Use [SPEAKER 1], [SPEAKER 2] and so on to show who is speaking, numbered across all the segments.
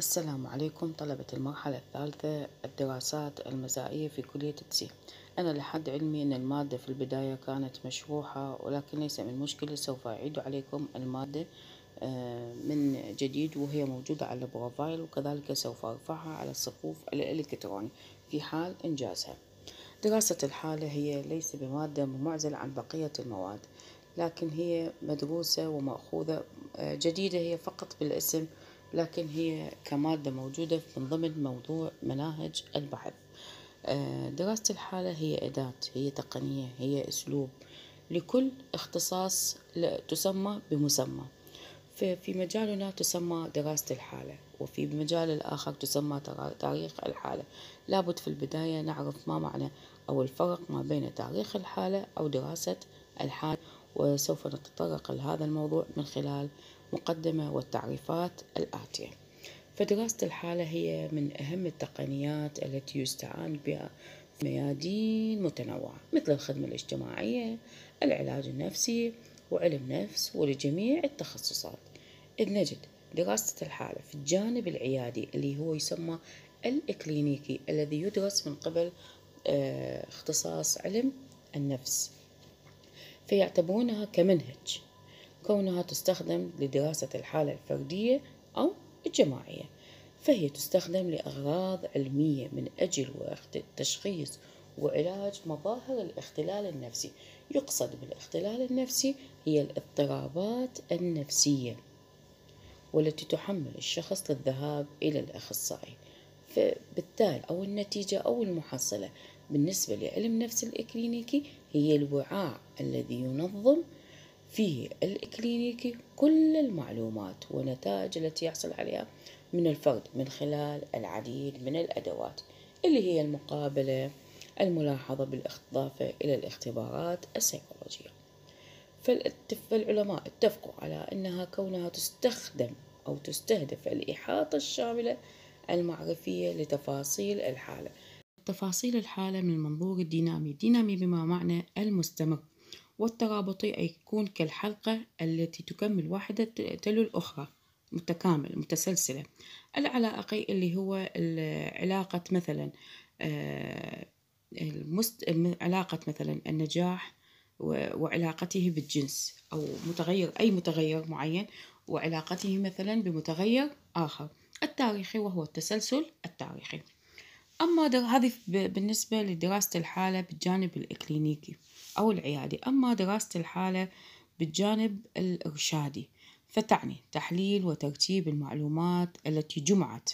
[SPEAKER 1] السلام عليكم طلبة المرحلة الثالثة الدراسات المسائية في كلية تسي أنا لحد علمي أن المادة في البداية كانت مشروحة ولكن ليس من مشكلة سوف أعيد عليكم المادة آه، من جديد وهي موجودة على البروفايل وكذلك سوف أرفعها على الصفوف الإلكتروني في حال إنجازها دراسة الحالة هي ليس بمادة معزلة عن بقية المواد لكن هي مدروسة ومأخوذة آه، جديدة هي فقط بالاسم لكن هي كمادة موجودة من ضمن موضوع مناهج البحث آه، دراسة الحالة هي أداة هي تقنية هي أسلوب لكل اختصاص تسمى بمسمى في مجالنا تسمى دراسة الحالة وفي مجال الآخر تسمى تاريخ الحالة لابد في البداية نعرف ما معنى أو الفرق ما بين تاريخ الحالة أو دراسة الحالة وسوف نتطرق لهذا الموضوع من خلال مقدمة والتعريفات الآتية فدراسة الحالة هي من أهم التقنيات التي يستعان بها في ميادين متنوعة مثل الخدمة الاجتماعية العلاج النفسي وعلم نفس ولجميع التخصصات إذ نجد دراسة الحالة في الجانب العيادي اللي هو يسمى الإكلينيكي الذي يدرس من قبل آه، اختصاص علم النفس فيعتبرونها كمنهج كونها تستخدم لدراسة الحالة الفردية أو الجماعية فهي تستخدم لأغراض علمية من أجل تشخيص وعلاج مظاهر الاختلال النفسي يقصد بالاختلال النفسي هي الاضطرابات النفسية والتي تحمل الشخص للذهاب إلى الأخصائي فبالتالي أو النتيجة أو المحصلة بالنسبة لعلم نفس الإكلينيكي هي الوعاء الذي ينظم فيه الإكلينيكي كل المعلومات والنتائج التي يحصل عليها من الفرد من خلال العديد من الأدوات اللي هي المقابلة الملاحظة بالإضافة إلى الاختبارات السيكولوجية فالعلماء اتفقوا على أنها كونها تستخدم أو تستهدف الإحاطة الشاملة المعرفية لتفاصيل الحالة تفاصيل الحالة من المنظور الدينامي دينامي بما معنى المستمر والترابطي أي يكون كالحلقة التي تكمل واحدة تلو الأخرى متكامل متسلسلة العلاقي اللي هو علاقة مثلا آه، المست... علاقة مثلا النجاح وعلاقته بالجنس أو متغير أي متغير معين وعلاقته مثلا بمتغير آخر التاريخي وهو التسلسل التاريخي أما هذه بالنسبة لدراسة الحالة بالجانب الإكلينيكي أو العيادي أما دراسة الحالة بالجانب الإرشادي فتعني تحليل وترتيب المعلومات التي جمعت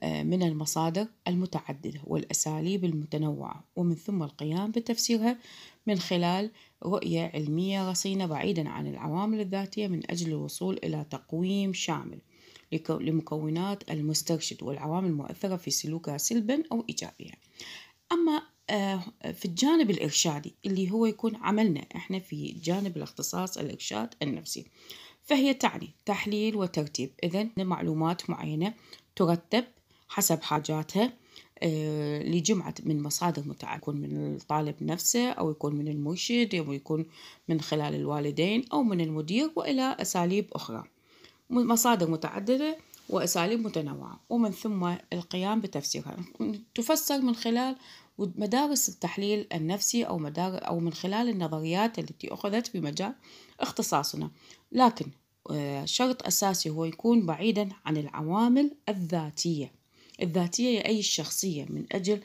[SPEAKER 1] آه، من المصادر المتعددة والأساليب المتنوعة ومن ثم القيام بتفسيرها من خلال رؤية علمية رصينة بعيدا عن العوامل الذاتية من أجل الوصول إلى تقويم شامل لمكونات المسترشد والعوامل المؤثرة في سلوكها سلبا أو إيجابيا أما آه، في الجانب الإرشادي اللي هو يكون عملنا إحنا في جانب الاختصاص الإرشاد النفسي فهي تعني تحليل وترتيب إذا معلومات معينة ترتب حسب حاجاتها آه، لجمعة من مصادر متعددة يكون من الطالب نفسه أو يكون من المرشد أو يكون من خلال الوالدين أو من المدير وإلى أساليب أخرى مصادر متعددة وأساليب متنوعة ومن ثم القيام بتفسيرها تفسر من خلال مدارس التحليل النفسي أو, مدار أو من خلال النظريات التي أخذت في مجال اختصاصنا لكن آه، شرط أساسي هو يكون بعيدا عن العوامل الذاتية الذاتية أي الشخصية من أجل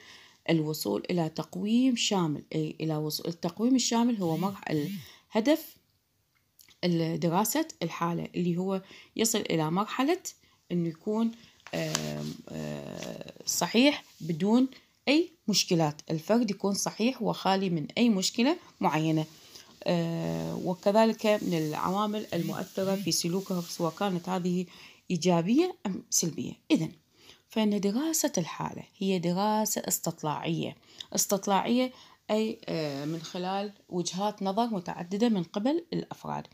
[SPEAKER 1] الوصول إلى تقويم شامل أي إلى وصول التقويم الشامل هو الهدف دراسة الحالة اللي هو يصل إلى مرحلة إنه يكون آه، صحيح بدون أي مشكلات الفرد يكون صحيح وخالي من أي مشكلة معينة آه، وكذلك من العوامل المؤثرة في سلوكه سواء كانت هذه إيجابية أم سلبية إذا فإن دراسة الحالة هي دراسة استطلاعية استطلاعية أي آه، من خلال وجهات نظر متعددة من قبل الأفراد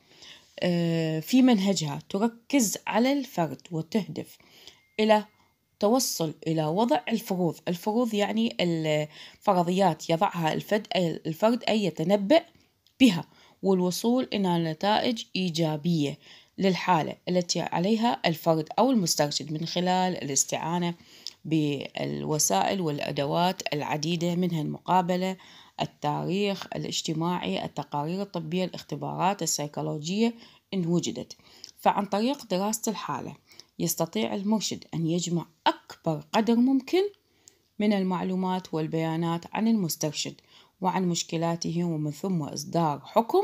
[SPEAKER 1] آه، في منهجها تركز على الفرد وتهدف إلى توصل إلى وضع الفروض الفروض يعني الفرضيات يضعها الفرد أي, الفرد أي يتنبأ بها والوصول إلى نتائج إيجابية للحالة التي عليها الفرد أو المسترشد من خلال الاستعانة بالوسائل والأدوات العديدة منها المقابلة التاريخ الاجتماعي التقارير الطبية الاختبارات السيكولوجية إن وجدت فعن طريق دراسة الحالة يستطيع المرشد أن يجمع أكبر قدر ممكن من المعلومات والبيانات عن المسترشد وعن مشكلاته ومن ثم إصدار حكم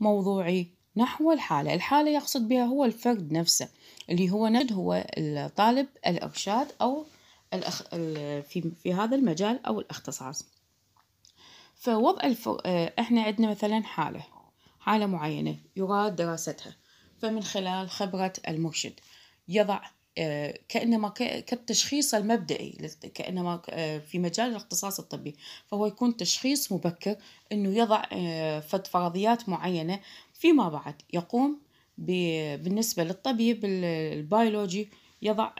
[SPEAKER 1] موضوعي نحو الحالة الحالة يقصد بها هو الفرد نفسه اللي هو نجد هو الطالب الإرشاد أو الأخ... في... في هذا المجال أو الاختصاص فوضع الف... آه، إحنا عندنا مثلا حالة حالة معينة يراد دراستها فمن خلال خبرة المرشد يضع آه، كانما كالتشخيص المبدئي كانما آه، في مجال الاختصاص الطبي فهو يكون تشخيص مبكر انه يضع فرضيات معينه فيما بعد يقوم بالنسبه للطبيب البيولوجي يضع